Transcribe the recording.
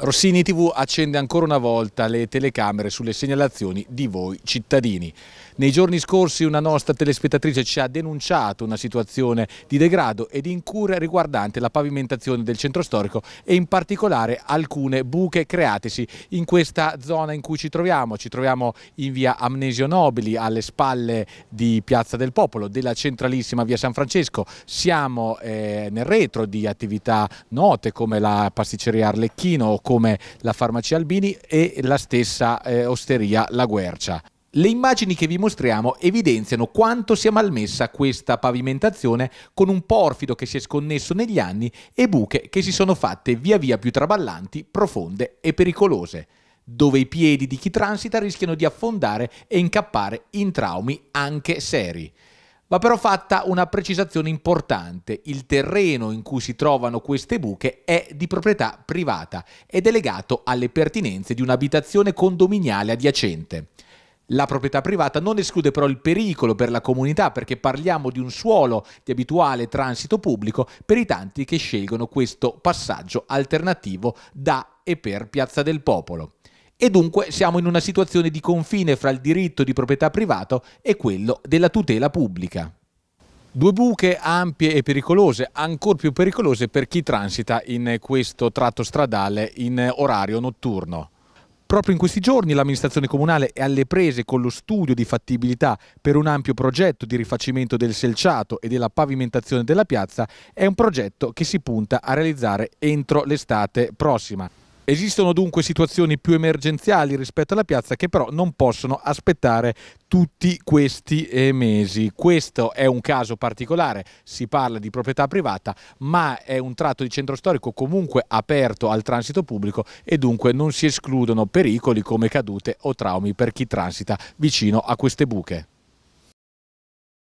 Rossini TV accende ancora una volta le telecamere sulle segnalazioni di voi cittadini. Nei giorni scorsi una nostra telespettatrice ci ha denunciato una situazione di degrado ed incura riguardante la pavimentazione del centro storico e in particolare alcune buche createsi in questa zona in cui ci troviamo. Ci troviamo in via Amnesio Nobili alle spalle di Piazza del Popolo, della centralissima via San Francesco. Siamo eh, nel retro di attività note come la pasticceria Arlecchino come la farmacia Albini e la stessa eh, osteria La Guercia. Le immagini che vi mostriamo evidenziano quanto sia malmessa questa pavimentazione con un porfido che si è sconnesso negli anni e buche che si sono fatte via via più traballanti, profonde e pericolose, dove i piedi di chi transita rischiano di affondare e incappare in traumi anche seri. Va però fatta una precisazione importante, il terreno in cui si trovano queste buche è di proprietà privata ed è legato alle pertinenze di un'abitazione condominiale adiacente. La proprietà privata non esclude però il pericolo per la comunità perché parliamo di un suolo di abituale transito pubblico per i tanti che scelgono questo passaggio alternativo da e per Piazza del Popolo e dunque siamo in una situazione di confine fra il diritto di proprietà privato e quello della tutela pubblica. Due buche ampie e pericolose, ancora più pericolose per chi transita in questo tratto stradale in orario notturno. Proprio in questi giorni l'amministrazione comunale è alle prese con lo studio di fattibilità per un ampio progetto di rifacimento del selciato e della pavimentazione della piazza, è un progetto che si punta a realizzare entro l'estate prossima. Esistono dunque situazioni più emergenziali rispetto alla piazza che però non possono aspettare tutti questi eh, mesi. Questo è un caso particolare, si parla di proprietà privata, ma è un tratto di centro storico comunque aperto al transito pubblico e dunque non si escludono pericoli come cadute o traumi per chi transita vicino a queste buche.